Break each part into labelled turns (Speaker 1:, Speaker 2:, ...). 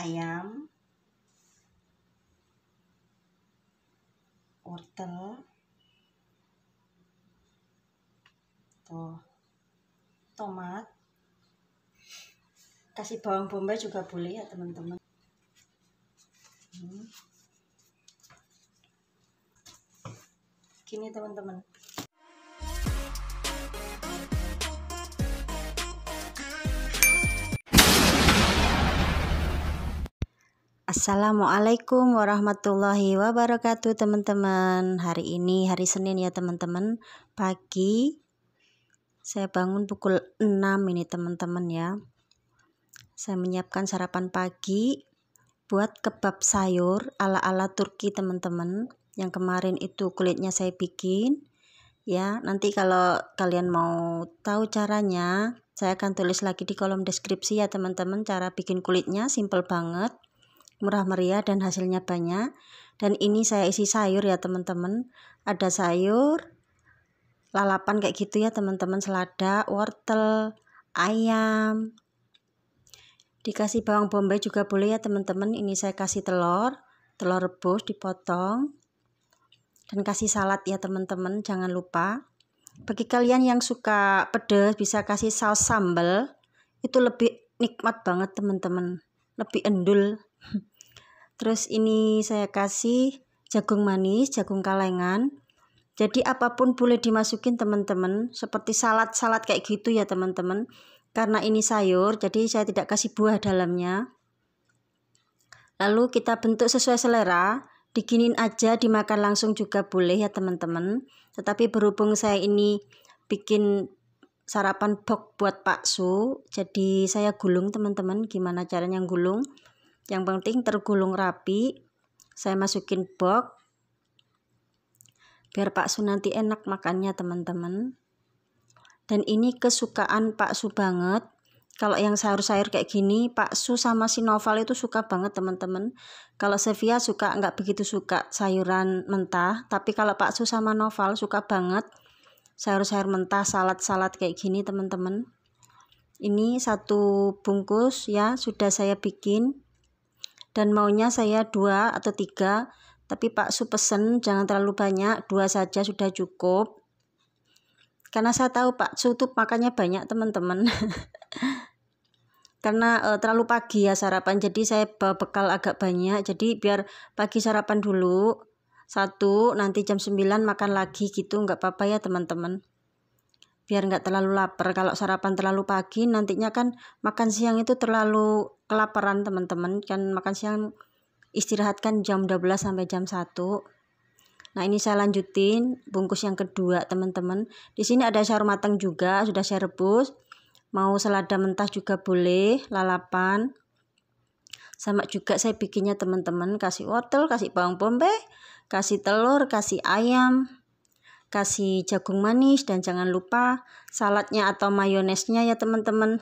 Speaker 1: ayam, wortel, tuh, tomat, kasih bawang bombay juga boleh ya teman-teman. Hmm. Gini teman-teman. Assalamualaikum warahmatullahi wabarakatuh teman-teman Hari ini hari Senin ya teman-teman Pagi Saya bangun pukul 6 ini teman-teman ya Saya menyiapkan sarapan pagi Buat kebab sayur ala-ala Turki teman-teman Yang kemarin itu kulitnya saya bikin Ya nanti kalau kalian mau tahu caranya Saya akan tulis lagi di kolom deskripsi ya teman-teman Cara bikin kulitnya simple banget murah meriah dan hasilnya banyak. Dan ini saya isi sayur ya teman-teman. Ada sayur, lalapan kayak gitu ya teman-teman, selada, wortel, ayam. Dikasih bawang bombay juga boleh ya teman-teman. Ini saya kasih telur, telur rebus dipotong. Dan kasih salad ya teman-teman, jangan lupa. Bagi kalian yang suka pedas bisa kasih saus sambal. Itu lebih nikmat banget teman-teman. Lebih endul. Terus ini saya kasih jagung manis, jagung kalengan. Jadi apapun boleh dimasukin teman-teman, seperti salad-salad kayak gitu ya teman-teman. Karena ini sayur, jadi saya tidak kasih buah dalamnya. Lalu kita bentuk sesuai selera, diginin aja dimakan langsung juga boleh ya teman-teman. Tetapi berhubung saya ini bikin sarapan pok buat Pak Su, jadi saya gulung teman-teman gimana caranya gulung yang penting tergulung rapi saya masukin box biar Pak Su nanti enak makannya teman-teman dan ini kesukaan Pak Su banget kalau yang sayur-sayur kayak gini Pak Su sama si Noval itu suka banget teman-teman kalau Sevia suka nggak begitu suka sayuran mentah tapi kalau Pak Su sama Noval suka banget sayur-sayur mentah salad-salad kayak gini teman-teman ini satu bungkus ya sudah saya bikin dan maunya saya dua atau tiga tapi Pak Su pesen jangan terlalu banyak dua saja sudah cukup karena saya tahu Pak Su itu makannya banyak teman-teman karena uh, terlalu pagi ya sarapan jadi saya bawa bekal agak banyak jadi biar pagi sarapan dulu satu nanti jam 9 makan lagi gitu nggak apa-apa ya teman-teman biar nggak terlalu lapar kalau sarapan terlalu pagi nantinya kan makan siang itu terlalu kelaparan teman-teman kan makan siang istirahatkan jam 12 sampai jam 1 nah ini saya lanjutin bungkus yang kedua teman-teman di sini ada sayur matang juga sudah saya rebus mau selada mentah juga boleh lalapan sama juga saya bikinnya teman-teman kasih wortel kasih bawang bombay kasih telur kasih ayam kasih jagung manis dan jangan lupa saladnya atau mayonesnya ya teman-teman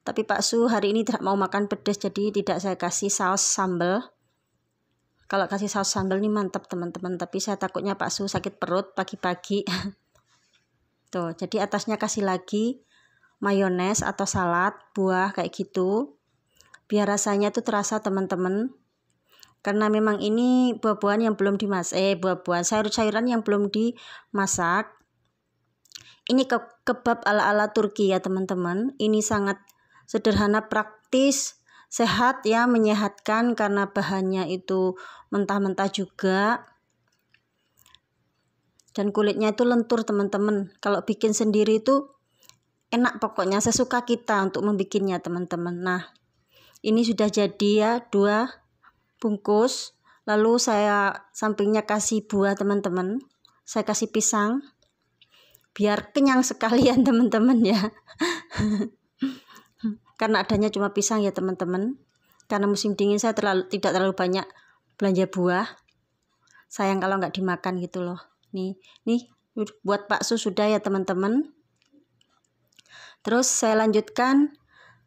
Speaker 1: tapi Pak Su hari ini tidak mau makan pedas jadi tidak saya kasih saus sambal kalau kasih saus sambal ini mantap teman-teman tapi saya takutnya Pak Su sakit perut pagi-pagi tuh jadi atasnya kasih lagi mayones atau salad buah kayak gitu biar rasanya tuh terasa teman-teman karena memang ini buah-buahan yang belum dimasak eh buah-buahan sayur-sayuran yang belum dimasak ini ke kebab ala-ala Turki ya teman-teman ini sangat sederhana praktis sehat ya menyehatkan karena bahannya itu mentah-mentah juga dan kulitnya itu lentur teman-teman kalau bikin sendiri itu enak pokoknya sesuka kita untuk membuatnya teman-teman nah ini sudah jadi ya dua bungkus lalu saya sampingnya kasih buah teman-teman saya kasih pisang biar kenyang sekalian teman-teman ya karena adanya cuma pisang ya teman-teman karena musim dingin saya terlalu tidak terlalu banyak belanja buah sayang kalau nggak dimakan gitu loh nih nih buat bakso sudah ya teman-teman terus saya lanjutkan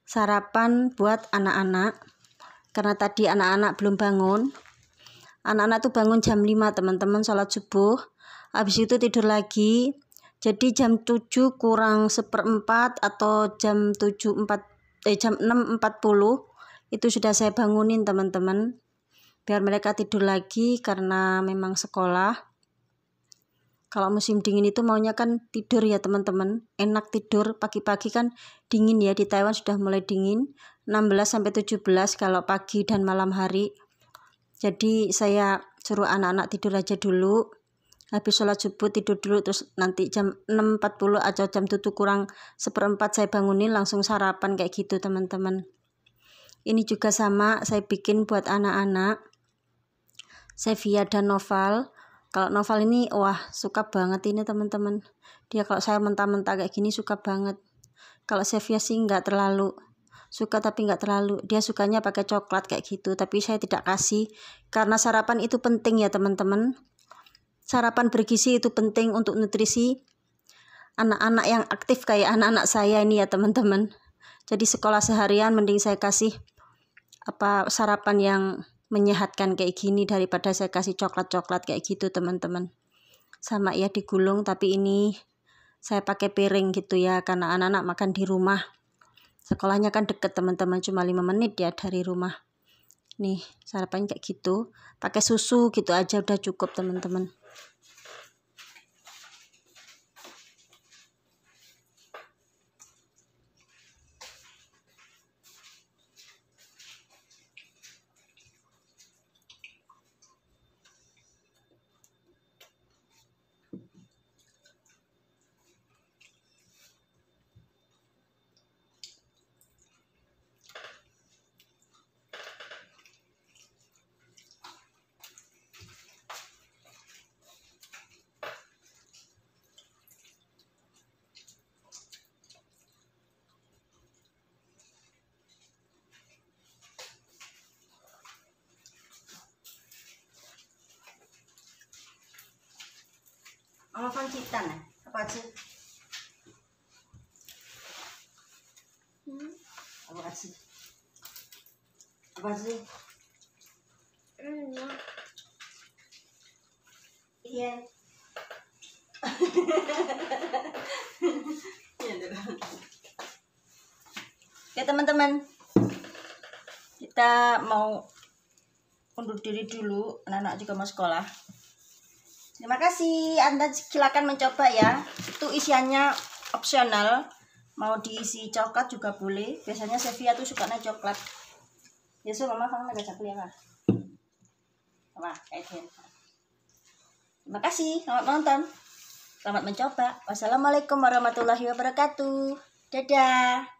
Speaker 1: sarapan buat anak-anak karena tadi anak-anak belum bangun anak-anak tuh bangun jam 5 teman-teman sholat subuh habis itu tidur lagi jadi jam 7 kurang seperempat atau jam 7 4 eh jam 6.40 itu sudah saya bangunin teman-teman biar mereka tidur lagi karena memang sekolah kalau musim dingin itu maunya kan tidur ya teman-teman enak tidur pagi-pagi kan dingin ya di Taiwan sudah mulai dingin 16 sampai 17 kalau pagi dan malam hari. Jadi saya suruh anak-anak tidur aja dulu. Habis sholat subuh tidur dulu terus nanti jam 6.40 atau jam 7 kurang seperempat saya bangunin langsung sarapan kayak gitu teman-teman. Ini juga sama saya bikin buat anak-anak. Sevia dan Noval. Kalau Noval ini wah suka banget ini teman-teman. Dia kalau saya mentah-mentah kayak gini suka banget. Kalau Sevia sih nggak terlalu suka tapi nggak terlalu dia sukanya pakai coklat kayak gitu tapi saya tidak kasih karena sarapan itu penting ya teman-teman sarapan bergizi itu penting untuk nutrisi anak-anak yang aktif kayak anak-anak saya ini ya teman-teman jadi sekolah seharian mending saya kasih apa sarapan yang menyehatkan kayak gini daripada saya kasih coklat-coklat kayak gitu teman-teman sama ya digulung tapi ini saya pakai piring gitu ya karena anak-anak makan di rumah sekolahnya kan deket teman-teman cuma 5 menit ya dari rumah nih sarapan kayak gitu pakai susu gitu aja udah cukup teman-teman kan cita nih, apa sih? Hmm? Apa sih? Apa sih? Iya. Iya. Ya teman-teman, kita mau undur diri dulu, anak-anak juga mau sekolah. Terima kasih, Anda silakan mencoba ya. Itu isiannya opsional. Mau diisi coklat juga boleh. Biasanya Sevia tuh sukanya coklat. Ya, so mama kamu ada coklat ya, Wah, kayak Terima kasih, selamat nonton. Selamat mencoba. Wassalamualaikum warahmatullahi wabarakatuh. Dadah.